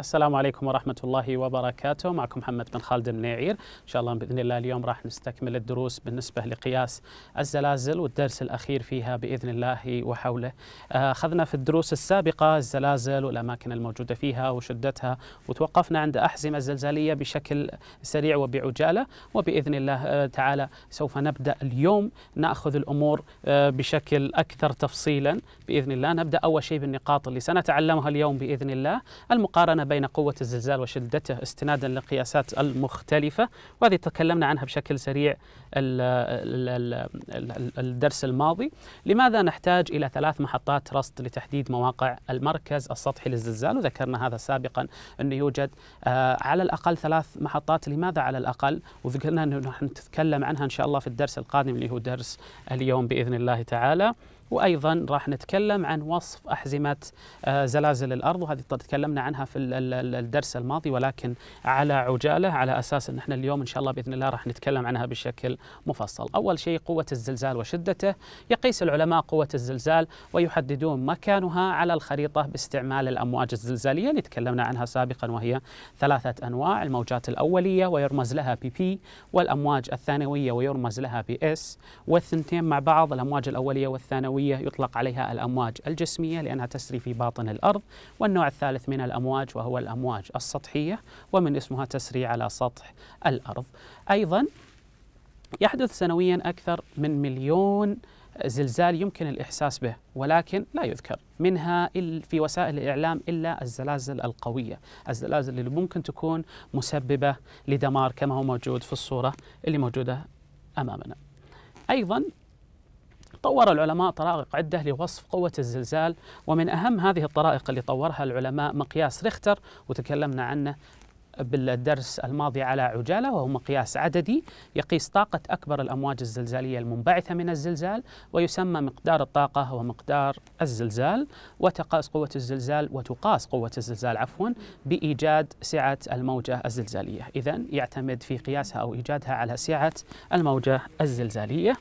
السلام عليكم ورحمة الله وبركاته معكم محمد بن خالد المنيعير إن شاء الله بإذن الله اليوم راح نستكمل الدروس بالنسبة لقياس الزلازل والدرس الأخير فيها بإذن الله وحوله آه، أخذنا في الدروس السابقة الزلازل والأماكن الموجودة فيها وشدتها وتوقفنا عند أحزمة زلزالية بشكل سريع وبعجالة وبإذن الله آه، تعالى سوف نبدأ اليوم نأخذ الأمور آه، بشكل أكثر تفصيلا بإذن الله نبدأ أول شيء بالنقاط اللي سنتعلمها اليوم بإذن الله المقارنة بين قوة الزلزال وشدته استنادا للقياسات المختلفة وهذه تكلمنا عنها بشكل سريع الدرس الماضي لماذا نحتاج إلى ثلاث محطات رصد لتحديد مواقع المركز السطحي للزلزال وذكرنا هذا سابقا أنه يوجد آه، على الأقل ثلاث محطات لماذا على الأقل وذكرنا أنه نحن نتكلم عنها إن شاء الله في الدرس القادم اللي هو درس اليوم بإذن الله تعالى وايضا راح نتكلم عن وصف احزمه آه، زلازل الارض وهذه تكلمنا عنها في الدرس الماضي ولكن على عجاله على اساس ان احنا اليوم ان شاء الله باذن الله راح نتكلم عنها بشكل مفصل. اول شيء قوه الزلزال وشدته، يقيس العلماء قوه الزلزال ويحددون مكانها على الخريطه باستعمال الامواج الزلزاليه اللي تكلمنا عنها سابقا وهي ثلاثه انواع الموجات الاوليه ويرمز لها بي بي والامواج الثانويه ويرمز لها بي اس والثنتين مع بعض الامواج الاوليه والثانويه الجوية يطلق عليها الأمواج الجسمية لأنها تسري في باطن الأرض والنوع الثالث من الأمواج وهو الأمواج السطحية ومن اسمها تسري على سطح الأرض أيضا يحدث سنويا أكثر من مليون زلزال يمكن الإحساس به ولكن لا يذكر منها في وسائل الإعلام إلا الزلازل القوية الزلازل اللي ممكن تكون مسببة لدمار كما هو موجود في الصورة اللي موجودة أمامنا أيضا طور العلماء طرائق عدة لوصف قوة الزلزال ومن أهم هذه الطرائق اللي طورها العلماء مقياس ريختر وتكلمنا عنه بالدرس الماضي على عجالة وهو مقياس عددي يقيس طاقة أكبر الأمواج الزلزالية المنبعثة من الزلزال ويسمى مقدار الطاقة هو مقدار الزلزال وتقاس قوة الزلزال وتقاس قوة الزلزال عفوا بإيجاد سعة الموجة الزلزالية إذا يعتمد في قياسها أو إيجادها على سعة الموجة الزلزالية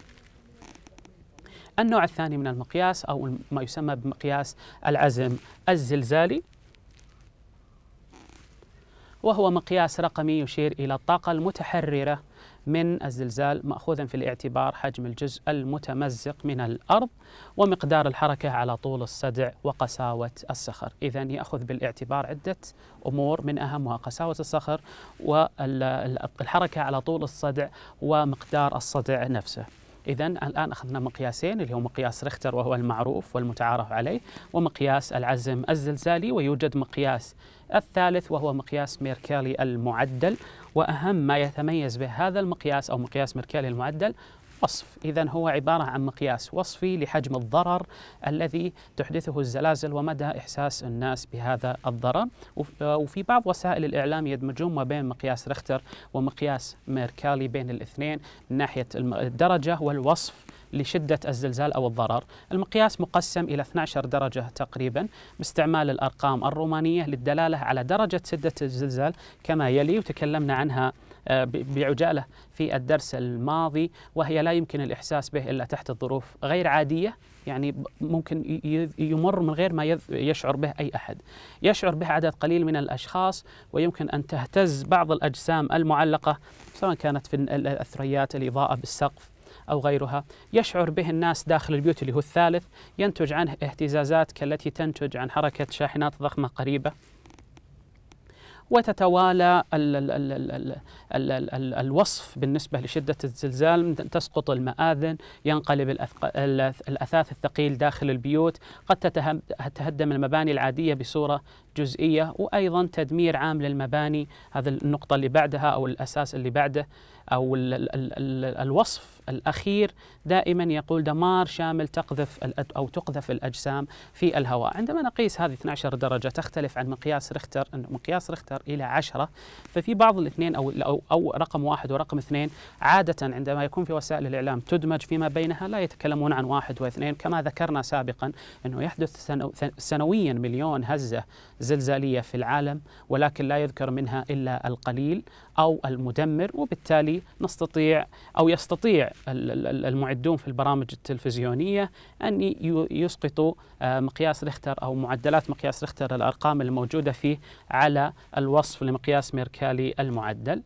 النوع الثاني من المقياس أو ما يسمى بمقياس العزم الزلزالي وهو مقياس رقمي يشير إلى الطاقة المتحررة من الزلزال مأخوذا في الاعتبار حجم الجزء المتمزق من الأرض ومقدار الحركة على طول الصدع وقساوة الصخر إذا يأخذ بالاعتبار عدة أمور من أهمها قساوة الصخر والحركة على طول الصدع ومقدار الصدع نفسه إذا الآن أخذنا مقياسين اللي هو مقياس ريختر وهو المعروف والمتعارف عليه ومقياس العزم الزلزالي ويوجد مقياس الثالث وهو مقياس ميركالي المعدل وأهم ما يتميز به هذا المقياس أو مقياس ميركالي المعدل وصف إذا هو عبارة عن مقياس وصفي لحجم الضرر الذي تحدثه الزلازل ومدى إحساس الناس بهذا الضرر آه، وفي بعض وسائل الإعلام يدمجون ما بين مقياس رختر ومقياس ميركالي بين الاثنين من ناحية الدرجة والوصف لشدة الزلزال أو الضرر المقياس مقسم إلى 12 درجة تقريبا باستعمال الأرقام الرومانية للدلالة على درجة شدة الزلزال كما يلي وتكلمنا عنها آه، بعجاله في الدرس الماضي وهي لا يمكن الاحساس به الا تحت الظروف غير عاديه يعني ممكن يمر من غير ما يشعر به اي احد. يشعر به عدد قليل من الاشخاص ويمكن ان تهتز بعض الاجسام المعلقه سواء كانت في الثريات الاضاءه بالسقف أو غيرها يشعر به الناس داخل البيوت اللي هو الثالث ينتج عنه اهتزازات كالتي تنتج عن حركة شاحنات ضخمة قريبة وتتوالى الـ الـ الـ الـ الـ الـ الـ الـ الوصف بالنسبة لشدة الزلزال تسقط المآذن ينقلب الأثاث الثقيل داخل البيوت قد تتهدم المباني العادية بصورة جزئية وأيضا تدمير عام للمباني هذا النقطة اللي بعدها أو الأساس اللي بعده أو الـ الـ الـ الوصف الأخير دائما يقول دمار شامل تقذف أو تقذف الأجسام في الهواء عندما نقيس هذه 12 درجة تختلف عن مقياس ريختر مقياس ريختر إلى 10 ففي بعض الاثنين أو, أو, أو رقم واحد ورقم اثنين عادة عندما يكون في وسائل الإعلام تدمج فيما بينها لا يتكلمون عن واحد واثنين كما ذكرنا سابقا أنه يحدث سنويا مليون هزة زلزالية في العالم ولكن لا يذكر منها إلا القليل أو المدمر وبالتالي نستطيع أو يستطيع المعدون في البرامج التلفزيونية أن يسقطوا آه، مقياس ريختر أو معدلات مقياس ريختر الأرقام الموجودة فيه على الوصف لمقياس ميركالي المعدل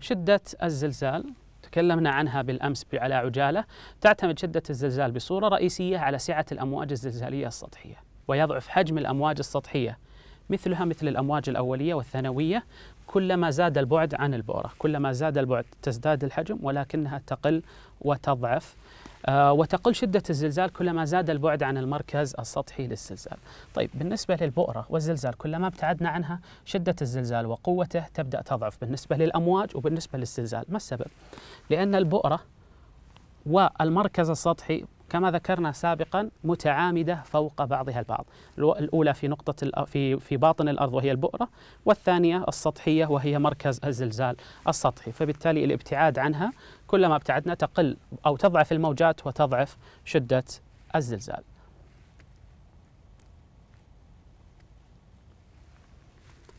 شدة الزلزال تكلمنا عنها بالأمس على عجالة تعتمد شدة الزلزال بصورة رئيسية على سعة الأمواج الزلزالية السطحية ويضعف حجم الأمواج السطحية مثلها مثل الأمواج الأولية والثانوية كلما زاد البعد عن البؤرة كلما زاد البعد تزداد الحجم ولكنها تقل وتضعف آه، وتقل شدة الزلزال كلما زاد البعد عن المركز السطحي للزلزال طيب بالنسبة للبؤرة والزلزال كلما ابتعدنا عنها شدة الزلزال وقوته تبدأ تضعف بالنسبة للأمواج وبالنسبة للزلزال ما السبب؟ لأن البؤرة والمركز السطحي كما ذكرنا سابقا متعامدة فوق بعضها البعض الأولى في نقطة في في باطن الأرض وهي البؤرة والثانية السطحية وهي مركز الزلزال السطحي فبالتالي الابتعاد عنها كلما ابتعدنا تقل أو تضعف الموجات وتضعف شدة الزلزال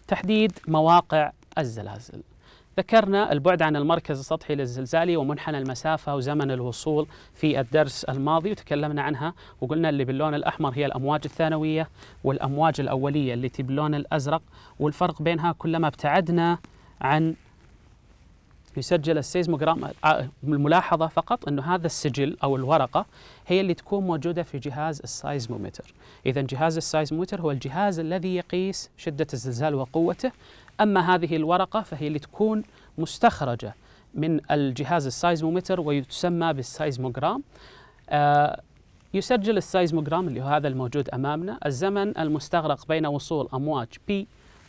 تحديد مواقع الزلازل ذكرنا البعد عن المركز السطحي للزلزالي ومنحنى المسافة وزمن الوصول في الدرس الماضي وتكلمنا عنها وقلنا اللي باللون الأحمر هي الأمواج الثانوية والأمواج الأولية اللي باللون الأزرق والفرق بينها كلما ابتعدنا عن يسجل السيزموغرام آه، الملاحظة فقط أنه هذا السجل أو الورقة هي اللي تكون موجودة في جهاز السايزمومتر إذا جهاز السايزمومتر هو الجهاز الذي يقيس شدة الزلزال وقوته أما هذه الورقة فهي لتكون مستخرجة من الجهاز السايزمومتر ويتسمى بالسايزموغرام آه، يسجل السايزموغرام اللي هو هذا الموجود أمامنا الزمن المستغرق بين وصول أمواج P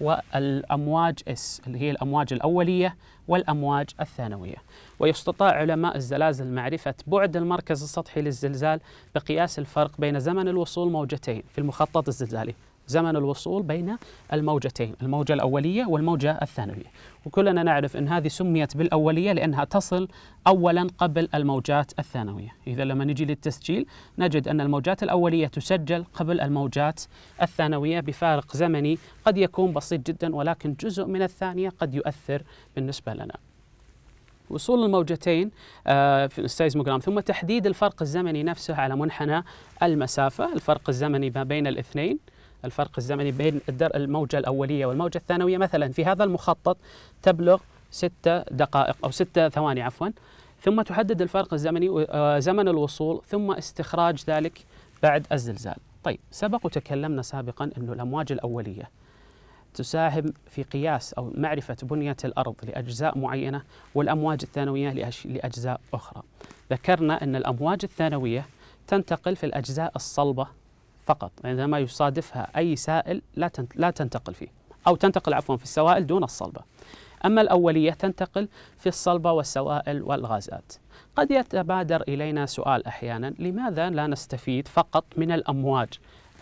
والأمواج S اللي هي الأمواج الأولية والأمواج الثانوية ويستطاع علماء الزلازل معرفة بعد المركز السطحي للزلزال بقياس الفرق بين زمن الوصول موجتين في المخطط الزلزالي زمن الوصول بين الموجتين الموجة الأولية والموجة الثانوية وكلنا نعرف أن هذه سميت بالأولية لأنها تصل أولا قبل الموجات الثانوية إذا لما نجي للتسجيل نجد أن الموجات الأولية تسجل قبل الموجات الثانوية بفارق زمني قد يكون بسيط جدا ولكن جزء من الثانية قد يؤثر بالنسبة لنا وصول الموجتين آه، في السيزموغرام ثم تحديد الفرق الزمني نفسه على منحنى المسافة الفرق الزمني ما بين الاثنين الفرق الزمني بين الموجة الأولية والموجة الثانوية مثلا في هذا المخطط تبلغ ستة دقائق أو ستة ثواني عفوا ثم تحدد الفرق الزمني آه، زمن الوصول ثم استخراج ذلك بعد الزلزال طيب سبق وتكلمنا سابقا أن الأمواج الأولية تساهم في قياس أو معرفة بنية الأرض لأجزاء معينة والأمواج الثانوية لأجزاء أخرى ذكرنا أن الأمواج الثانوية تنتقل في الأجزاء الصلبة فقط عندما يعني يصادفها أي سائل لا لا تنتقل فيه أو تنتقل عفوا في السوائل دون الصلبة أما الأولية تنتقل في الصلبة والسوائل والغازات قد يتبادر إلينا سؤال أحيانا لماذا لا نستفيد فقط من الأمواج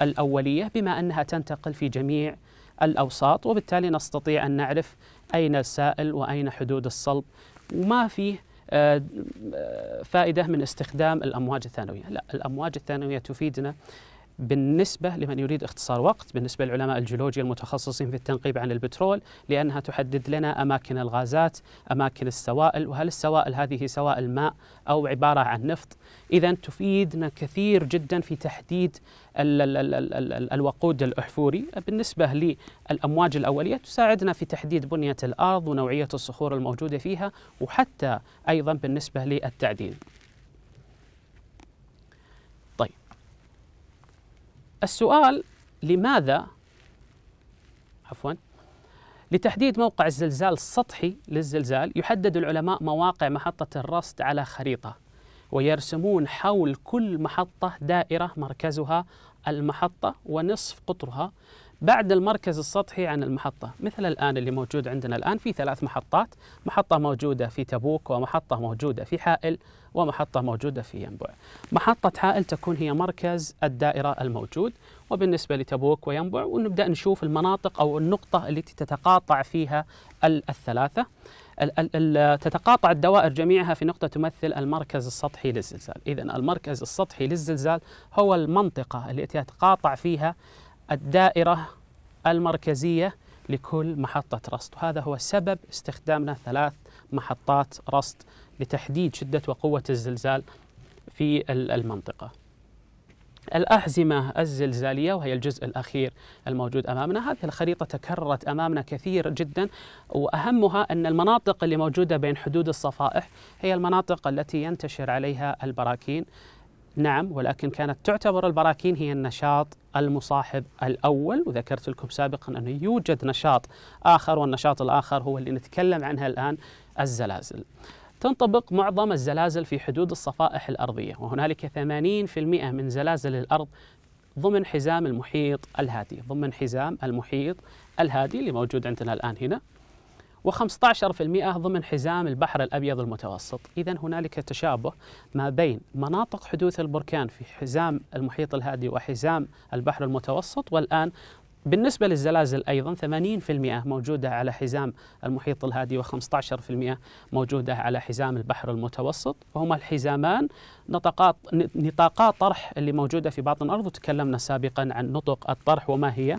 الأولية بما أنها تنتقل في جميع الأوساط وبالتالي نستطيع أن نعرف أين السائل وأين حدود الصلب وما فيه آه، آه، فائدة من استخدام الأمواج الثانوية لا الأمواج الثانوية تفيدنا بالنسبة لمن يريد اختصار وقت بالنسبة لعلماء الجيولوجيا المتخصصين في التنقيب عن البترول لأنها تحدد لنا أماكن الغازات أماكن السوائل وهل السوائل هذه سوائل ماء أو عبارة عن نفط إذا تفيدنا كثير جدا في تحديد الوقود الأحفوري بالنسبة للأمواج الأولية تساعدنا في تحديد بنية الأرض ونوعية الصخور الموجودة فيها وحتى أيضا بالنسبة للتعديل السؤال لماذا عفوا لتحديد موقع الزلزال السطحي للزلزال يحدد العلماء مواقع محطة الرصد على خريطة ويرسمون حول كل محطة دائرة مركزها المحطة ونصف قطرها بعد المركز السطحي عن المحطة مثل الآن اللي موجود عندنا الآن في ثلاث محطات محطة موجودة في تبوك ومحطة موجودة في حائل ومحطة موجودة في ينبع محطة حائل تكون هي مركز الدائرة الموجود وبالنسبة لتبوك وينبع ونبدأ نشوف المناطق أو النقطة التي تتقاطع فيها الثلاثة تتقاطع الدوائر جميعها في نقطة تمثل المركز السطحي للزلزال إذا المركز السطحي للزلزال هو المنطقة التي يتقاطع فيها الدائرة المركزية لكل محطة رصد وهذا هو سبب استخدامنا ثلاث محطات رصد لتحديد شدة وقوة الزلزال في المنطقة الأحزمة الزلزالية وهي الجزء الأخير الموجود أمامنا هذه الخريطة تكررت أمامنا كثير جدا وأهمها أن المناطق اللي موجودة بين حدود الصفائح هي المناطق التي ينتشر عليها البراكين نعم ولكن كانت تعتبر البراكين هي النشاط المصاحب الأول وذكرت لكم سابقا أنه يوجد نشاط آخر والنشاط الآخر هو اللي نتكلم عنها الآن الزلازل تنطبق معظم الزلازل في حدود الصفائح الأرضية وهنالك 80% من زلازل الأرض ضمن حزام المحيط الهادي ضمن حزام المحيط الهادي اللي موجود عندنا الآن هنا و15% ضمن حزام البحر الأبيض المتوسط إذا هنالك تشابه ما بين مناطق حدوث البركان في حزام المحيط الهادي وحزام البحر المتوسط والآن بالنسبة للزلازل أيضا 80% موجودة على حزام المحيط الهادي و15% موجودة على حزام البحر المتوسط وهما الحزامان نطاقات نطاقات طرح اللي موجودة في باطن الأرض وتكلمنا سابقا عن نطق الطرح وما هي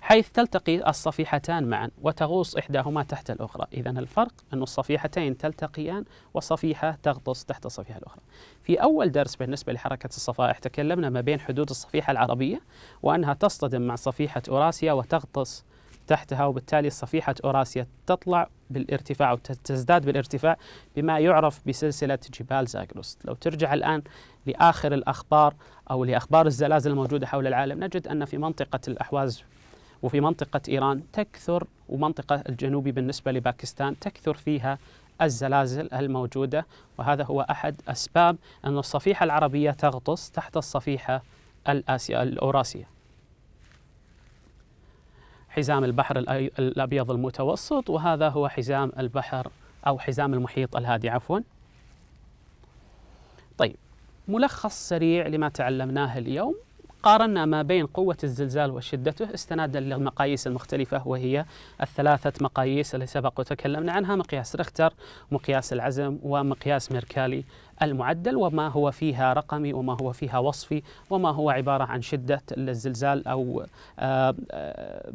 حيث تلتقي الصفيحتان معا وتغوص إحداهما تحت الأخرى إذا الفرق أن الصفيحتين تلتقيان وصفيحة تغطس تحت الصفيحة الأخرى في أول درس بالنسبة لحركة الصفائح تكلمنا ما بين حدود الصفيحة العربية وأنها تصطدم مع صفيحة أوراسيا وتغطس تحتها وبالتالي صفيحة أوراسيا تطلع بالارتفاع وتزداد بالارتفاع بما يعرف بسلسلة جبال زاغروس لو ترجع الآن لآخر الأخبار أو لأخبار الزلازل الموجودة حول العالم نجد أن في منطقة الأحواز وفي منطقة إيران تكثر ومنطقة الجنوبي بالنسبة لباكستان تكثر فيها الزلازل الموجودة وهذا هو أحد أسباب أن الصفيحة العربية تغطس تحت الصفيحة الآسيا الأوراسية حزام البحر الأبيض المتوسط وهذا هو حزام البحر أو حزام المحيط الهادي عفوا طيب ملخص سريع لما تعلمناه اليوم قارنا ما بين قوة الزلزال وشدته استنادا للمقاييس المختلفة وهي الثلاثة مقاييس اللي سبق وتكلمنا عنها مقياس رختر مقياس العزم ومقياس ميركالي المعدل وما هو فيها رقمي وما هو فيها وصفي وما هو عبارة عن شدة الزلزال أو آه، آه،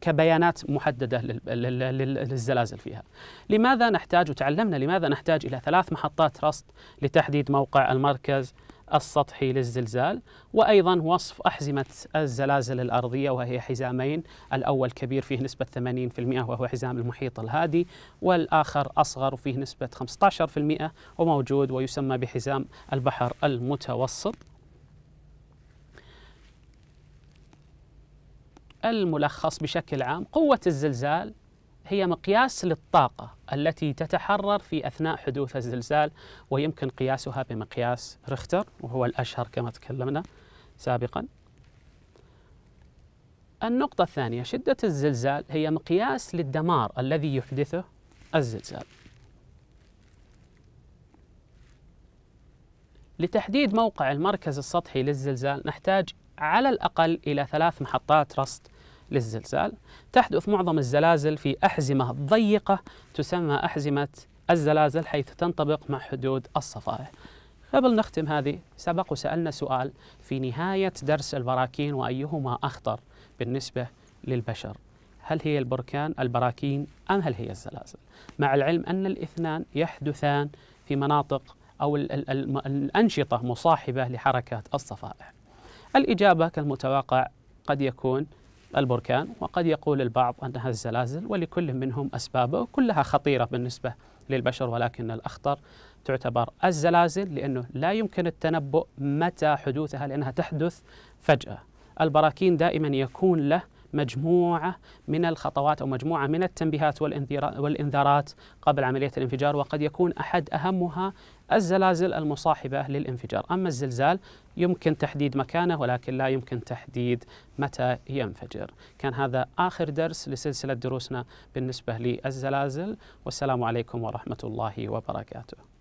كبيانات محددة للزلازل فيها لماذا نحتاج وتعلمنا لماذا نحتاج إلى ثلاث محطات رصد لتحديد موقع المركز السطحي للزلزال وأيضا وصف أحزمة الزلازل الأرضية وهي حزامين الأول كبير فيه نسبة 80% وهو حزام المحيط الهادي والآخر أصغر وفيه نسبة 15% وموجود ويسمى بحزام البحر المتوسط الملخص بشكل عام قوة الزلزال هي مقياس للطاقة التي تتحرر في أثناء حدوث الزلزال ويمكن قياسها بمقياس ريختر وهو الأشهر كما تكلمنا سابقا النقطة الثانية شدة الزلزال هي مقياس للدمار الذي يحدثه الزلزال لتحديد موقع المركز السطحي للزلزال نحتاج على الأقل إلى ثلاث محطات رصد للزلزال تحدث معظم الزلازل في أحزمة ضيقة تسمى أحزمة الزلازل حيث تنطبق مع حدود الصفائح قبل نختم هذه سبق وسألنا سؤال في نهاية درس البراكين وأيهما أخطر بالنسبة للبشر هل هي البركان البراكين أم هل هي الزلازل مع العلم أن الاثنان يحدثان في مناطق أو ال ال الأنشطة مصاحبة لحركات الصفائح الإجابة كالمتوقع قد يكون البركان وقد يقول البعض أنها الزلازل ولكل منهم أسبابه كلها خطيرة بالنسبة للبشر ولكن الأخطر تعتبر الزلازل لأنه لا يمكن التنبؤ متى حدوثها لأنها تحدث فجأة البراكين دائما يكون له مجموعة من الخطوات أو مجموعة من التنبيهات والإنذارات قبل عملية الانفجار وقد يكون أحد أهمها الزلازل المصاحبة للانفجار أما الزلزال يمكن تحديد مكانه ولكن لا يمكن تحديد متى ينفجر كان هذا آخر درس لسلسلة دروسنا بالنسبة للزلازل والسلام عليكم ورحمة الله وبركاته